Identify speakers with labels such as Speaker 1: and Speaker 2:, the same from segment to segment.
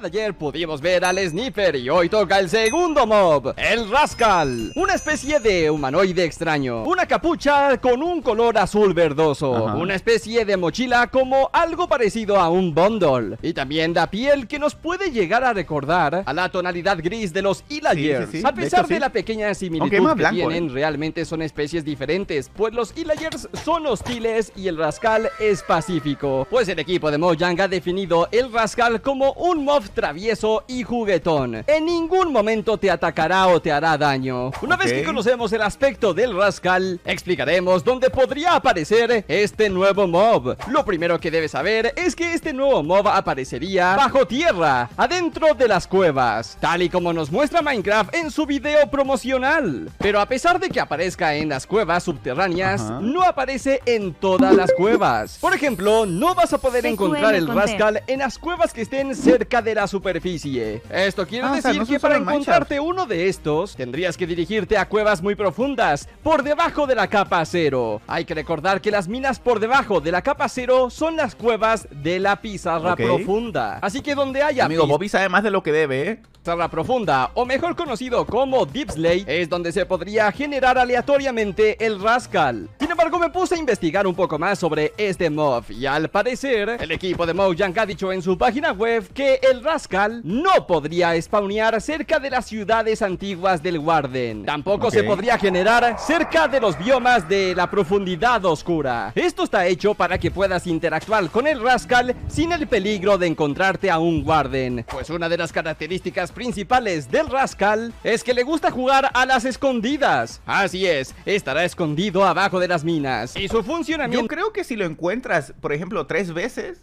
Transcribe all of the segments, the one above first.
Speaker 1: de ayer pudimos ver al sniper y hoy toca el segundo mob, el Rascal. Una especie de humanoide extraño, una capucha con un color azul verdoso, una especie de mochila como algo parecido a un bundle y también da piel que nos puede llegar a recordar a la tonalidad gris de los Illagers. A pesar de, la pequeña similitud que tienen, eh. realmente son especies diferentes, pues los Illagers son hostiles y el Rascal es pacífico. Pues el equipo de Mojang ha definido el Rascal como un mob travieso y juguetón. En ningún momento te atacará o te hará daño. Una vez que conocemos el aspecto del Rascal, explicaremos dónde podría aparecer este nuevo mob. Lo primero que debes saber es que este nuevo mob aparecería bajo tierra, adentro de las cuevas, tal y como nos muestra Minecraft en su video promocional. Pero a pesar de que aparezca en las cuevas subterráneas, no aparece en todas las cuevas. Por ejemplo, no vas a poder encontrar el Rascal en las cuevas que estén cerca de la superficie. Esto quiere ah, decir que para encontrarte uno de estos, tendrías que dirigirte a cuevas muy profundas, por debajo de la capa cero. Hay que recordar que las minas por debajo de la capa cero son las cuevas de la pizarra profunda. Así que donde haya... Amigo, Bobby sabe más de lo que debe, ¿eh? Tierra Profunda, o mejor conocido como Deep es donde se podría generar aleatoriamente el Rascal. Sin embargo, me puse a investigar un poco más sobre este mob y al parecer, el equipo de Mojang ha dicho en su página web que el Rascal no podría spawnear cerca de las ciudades antiguas del Warden. Tampoco se podría generar cerca de los biomas de la profundidad oscura. Esto está hecho para que puedas interactuar con el Rascal sin el peligro de encontrarte a un Warden, pues una de las características principales del Rascal es que le gusta jugar a las
Speaker 2: escondidas. Así es, estará escondido abajo de las minas. Y su funcionamiento... Yo creo que si lo encuentras, por ejemplo, tres veces,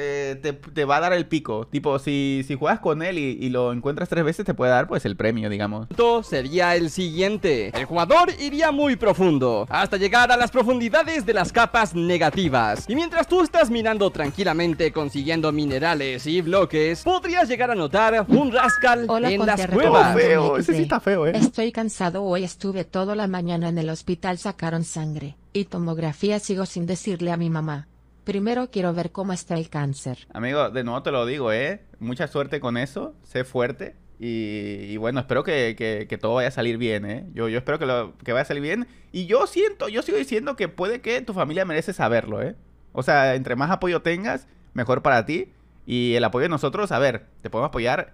Speaker 2: eh, te, va a dar el pico. Tipo, si, si juegas con él y, lo encuentras tres veces, te puede dar pues el premio, digamos. Sería
Speaker 1: el siguiente. El jugador iría muy profundo, hasta llegar a las profundidades de las capas negativas. Y mientras tú estás mirando tranquilamente consiguiendo minerales y bloques, podrías llegar a notar un rascal en las cuevas. Feo. Ese sí está
Speaker 2: feo, eh. Estoy cansado, hoy estuve toda la mañana en el hospital, sacaron sangre. Y tomografía sigo sin decirle a mi mamá. Primero quiero ver cómo está el cáncer. Amigo, de nuevo te lo digo, ¿eh? Mucha suerte con eso, sé fuerte. Y, bueno, espero que, todo vaya a salir bien, ¿eh? Yo, yo espero que, lo, que vaya a salir bien. Y yo siento, yo sigo diciendo que puede que tu familia merece saberlo, ¿eh? O sea, entre más apoyo tengas, mejor para ti. Y el apoyo de nosotros, a ver, te podemos apoyar,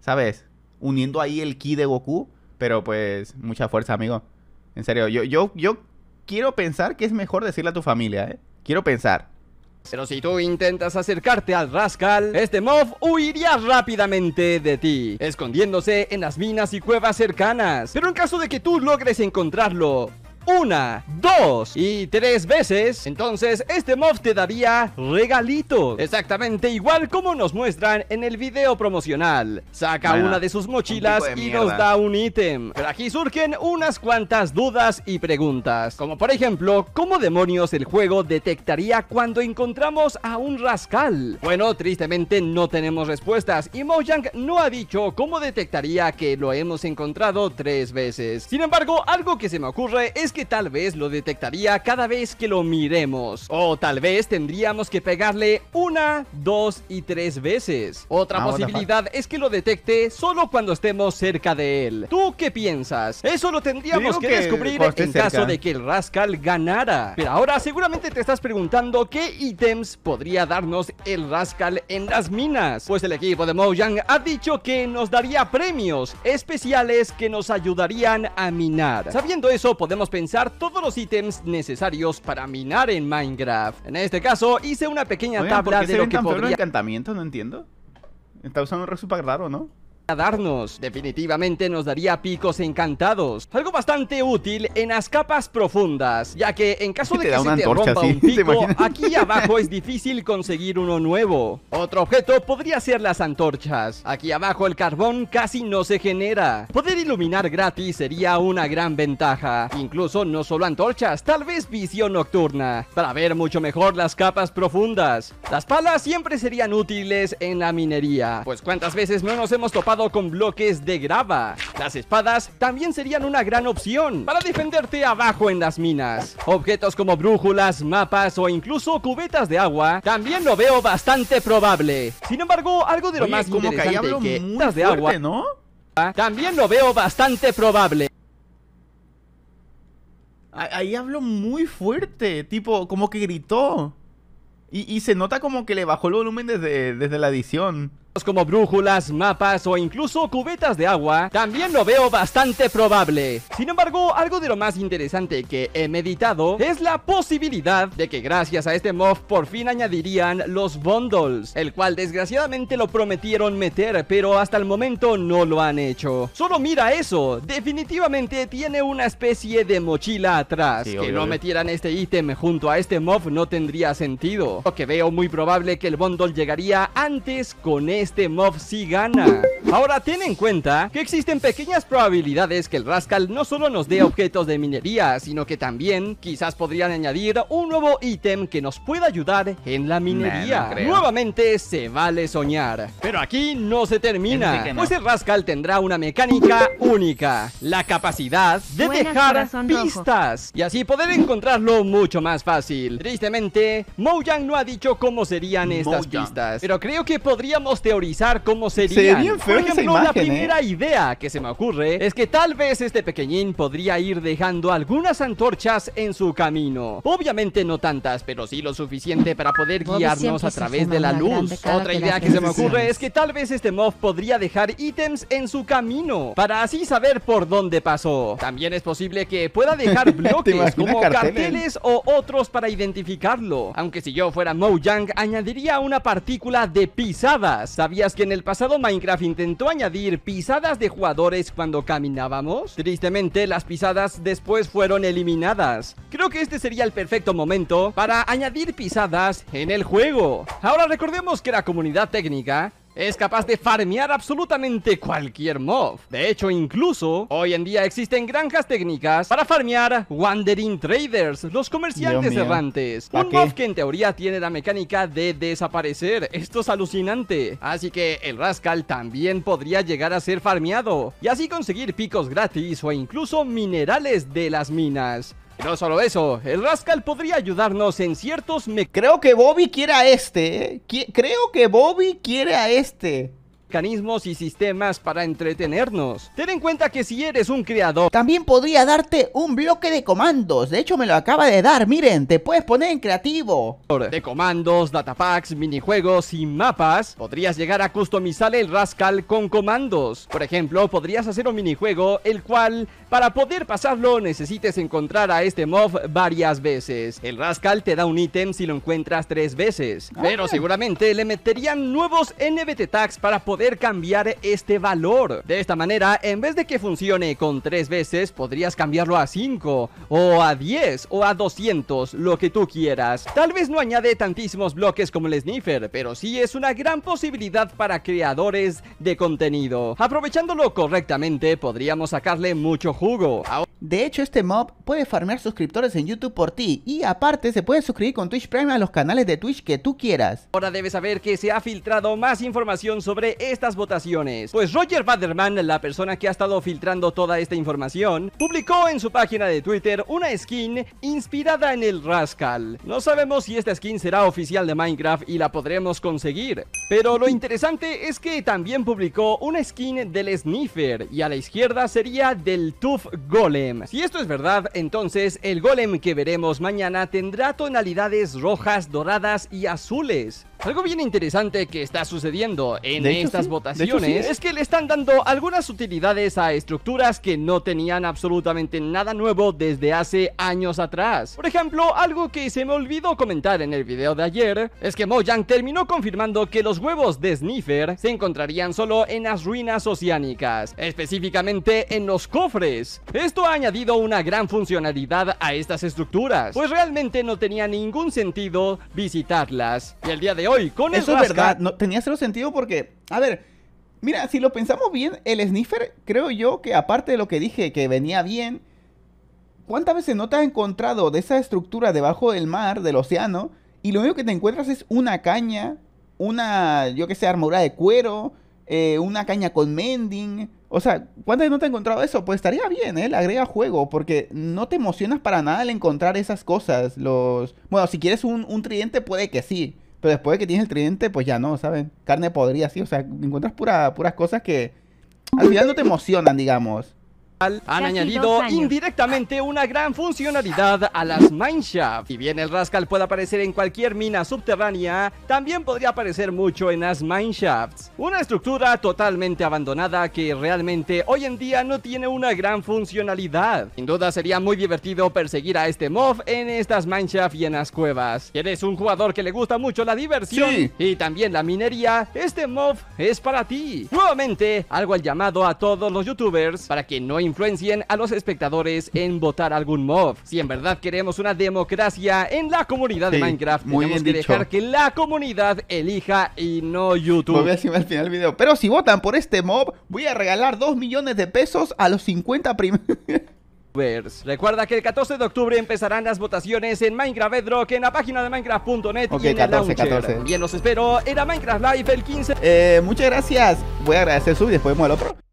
Speaker 2: ¿sabes? Uniendo ahí el ki de Goku. Pero pues, mucha fuerza, amigo. En serio, yo, yo, yo quiero pensar que es mejor decirle a tu familia, ¿eh? Quiero pensar. Pero si tú intentas acercarte al Rascal, este mob
Speaker 1: huiría rápidamente de ti, escondiéndose en las minas y cuevas cercanas. Pero en caso de que tú logres encontrarlo, una, dos y tres veces, entonces este mob te daría regalitos. Exactamente igual como nos muestran en el video promocional. Saca una de sus mochilas y nos da un ítem. Pero aquí surgen unas cuantas dudas y preguntas. Como por ejemplo, ¿cómo demonios el juego detectaría cuando encontramos a un rascal? Bueno, tristemente no tenemos respuestas y Mojang no ha dicho cómo detectaría que lo hemos encontrado tres veces. Sin embargo, algo que se me ocurre es que tal vez lo detectaría cada vez que lo miremos. O tal vez tendríamos que pegarle una, dos y tres veces. Otra ah, posibilidad es que lo detecte solo cuando estemos cerca de él. ¿Tú qué piensas? Eso lo tendríamos que, descubrir en caso de que el Rascal ganara. Pero ahora seguramente te estás preguntando qué ítems podría darnos el Rascal en las minas. Pues el equipo de Mojang ha dicho que nos daría premios especiales que nos ayudarían
Speaker 2: a minar.
Speaker 1: Sabiendo eso podemos pensar todos los ítems necesarios para minar en Minecraft. En este caso, hice una pequeña tabla de lo que podría...
Speaker 2: encantamiento? No entiendo. Está usando un resupa raro, ¿no?
Speaker 1: darnos. Definitivamente nos daría picos encantados. Algo bastante útil en las capas profundas, ya que en caso de que se te rompa un pico, aquí abajo es difícil conseguir uno nuevo. Otro objeto podría ser las antorchas. Aquí abajo el carbón casi no se genera. Poder iluminar gratis sería una gran ventaja. Incluso no solo antorchas, tal vez visión nocturna, para ver mucho mejor las capas profundas. Las palas siempre serían útiles en la minería, pues cuántas veces no nos hemos topado con bloques de grava. Las espadas también serían una gran opción para defenderte abajo en las minas. Objetos como brújulas, mapas o incluso cubetas de agua también lo veo bastante probable. Sin embargo, algo de lo más como interesante que, de agua, También lo veo bastante probable.
Speaker 2: Ahí hablo muy fuerte, tipo, como que gritó. Y, se nota como que le bajó el volumen desde, desde la edición como brújulas, mapas o incluso cubetas de agua, también lo veo bastante
Speaker 1: probable. Sin embargo, algo de lo más interesante que he meditado es la posibilidad de que gracias a este mod por fin añadirían los bundles, el cual desgraciadamente lo prometieron meter, pero hasta el momento no lo han hecho. Solo mira eso, definitivamente tiene una especie de mochila atrás. que no metieran este ítem junto a este mod no tendría sentido. Lo que veo muy probable que el bundle llegaría antes con este este mob sí gana. Ahora ten en cuenta que existen pequeñas probabilidades que el Rascal no solo nos dé objetos de minería, sino que también quizás podrían añadir un nuevo ítem que nos pueda ayudar en la minería. Nuevamente se vale soñar. Pero aquí no se termina, pues el Rascal tendrá una mecánica única, la capacidad de dejar pistas y así poder encontrarlo mucho más fácil. Tristemente, Mojang no ha dicho cómo serían estas pistas, pero creo que podríamos teorizar cómo sería. Por ejemplo, la primera ¿eh? idea que se me ocurre es que tal vez este pequeñín podría ir dejando algunas antorchas en su camino. Obviamente no tantas, pero sí lo suficiente para poder guiarnos a través de la luz. Otra idea que, se me ocurre es que tal vez este mob podría dejar ítems en su camino para así saber por dónde pasó. También es posible que pueda dejar bloques como carteles? carteles o otros para identificarlo. Aunque si yo fuera Mojang, añadiría una partícula de pisadas ¿Sabías que en el pasado Minecraft intentó añadir pisadas de jugadores cuando caminábamos? Tristemente, las pisadas después fueron eliminadas. Creo que este sería el perfecto momento para añadir pisadas en el juego. Ahora recordemos que la comunidad técnica es capaz de farmear absolutamente cualquier mob. De hecho, incluso hoy en día existen granjas técnicas para farmear Wandering Traders, los comerciantes errantes. Un que en teoría tiene la mecánica de desaparecer. Esto es alucinante. Así que el Rascal también podría llegar a ser farmeado y así conseguir picos gratis o incluso minerales de las minas. No solo eso, el Rascal podría ayudarnos en ciertos... Me... Creo que Bobby quiere a este, ¿eh? Creo que Bobby quiere a este mecanismos y sistemas para entretenernos.
Speaker 2: Ten en cuenta que si eres un creador... También podría darte un bloque de comandos, de hecho me lo acaba de dar, miren, te puedes poner en creativo.
Speaker 1: De comandos, datapacks, minijuegos y mapas, podrías llegar a customizar el Rascal con comandos. Por ejemplo, podrías hacer un minijuego el cual, para poder pasarlo, necesites encontrar a este mob varias veces. El Rascal te da un ítem si lo encuentras tres veces, ah. pero seguramente le meterían nuevos NBT tags para poder cambiar este valor. De esta manera, en vez de que funcione con 3 veces, podrías cambiarlo a 5, o a 10, o a 200, lo que tú quieras. Tal vez no añade tantísimos bloques como el sniffer, pero sí es una gran posibilidad para creadores de contenido. Aprovechándolo correctamente, podríamos sacarle mucho
Speaker 2: jugo. De hecho, este mob puede farmear suscriptores en YouTube por ti y aparte se puede suscribir con Twitch Prime a los canales de Twitch que tú quieras.
Speaker 1: Ahora debes saber que se ha filtrado más información sobre estas votaciones. Pues Roger baderman la persona que ha estado filtrando toda esta información, publicó en su página de Twitter una skin inspirada en el Rascal. No sabemos si esta skin será oficial de Minecraft y la podremos conseguir. Pero lo interesante es que también publicó una skin del Sniffer y a la izquierda sería del Tuff Golem. Si esto es verdad, entonces el golem que veremos mañana tendrá tonalidades rojas, doradas y azules. Algo bien interesante que está sucediendo en estas votaciones es que le están dando algunas utilidades a estructuras que no tenían absolutamente nada nuevo desde hace años atrás. Por ejemplo, algo que se me olvidó comentar en el video de ayer es que Mojang terminó confirmando que los huevos de Sniffer se encontrarían solo en las ruinas oceánicas, específicamente en los cofres. Esto ha añadido una gran funcionalidad a estas estructuras, pues realmente no tenía ningún sentido visitarlas. Y el día de hoy con Eso es verdad.
Speaker 2: No, tenía cero sentido porque, a ver, mira, si lo pensamos bien, el sniffer, creo yo que aparte de lo que dije que venía bien, ¿cuántas veces no te has encontrado de esa estructura debajo del mar, del océano, y lo único que te encuentras es una caña, una, yo que sé, armadura de cuero, eh, una caña con mending? O sea, ¿cuántas veces no te has encontrado eso? Pues estaría bien, ¿eh? Le agrega juego, porque no te emocionas para nada al encontrar esas cosas. Los... Bueno, si quieres un, un tridente, puede que sí. Pero después que tienes el tridente, pues ya no, saben Carne podría, sí. O sea, encuentras pura, puras cosas que al final no te emocionan, digamos han añadido
Speaker 1: indirectamente una gran funcionalidad a las mineshafts Si bien el Rascal puede aparecer en cualquier mina subterránea, también podría aparecer mucho en las mineshafts. Una estructura totalmente abandonada que realmente hoy en día no tiene una gran funcionalidad. Sin duda sería muy divertido perseguir a este mob en estas mineshafts y en las cuevas. Eres un jugador que le gusta mucho la diversión y también la minería, este mob es para ti. Nuevamente, algo al llamado a todos los youtubers para que no influencien a los espectadores en votar algún mob. Si en verdad queremos una democracia en la comunidad
Speaker 2: de Minecraft, tenemos que dejar que la comunidad elija y no YouTube. Voy a decirme al final del video. Pero si votan por este mob, voy a regalar 2 millones de pesos a los 50 primeros.
Speaker 1: Recuerda que el 14 de octubre empezarán las votaciones en Minecraft Bedrock en la página de Minecraft.net y en 14, el launcher. 14. Bien, los espero. la Minecraft Live el 15. Eh,
Speaker 2: muchas gracias. Voy a agradecer su y después vemos al otro.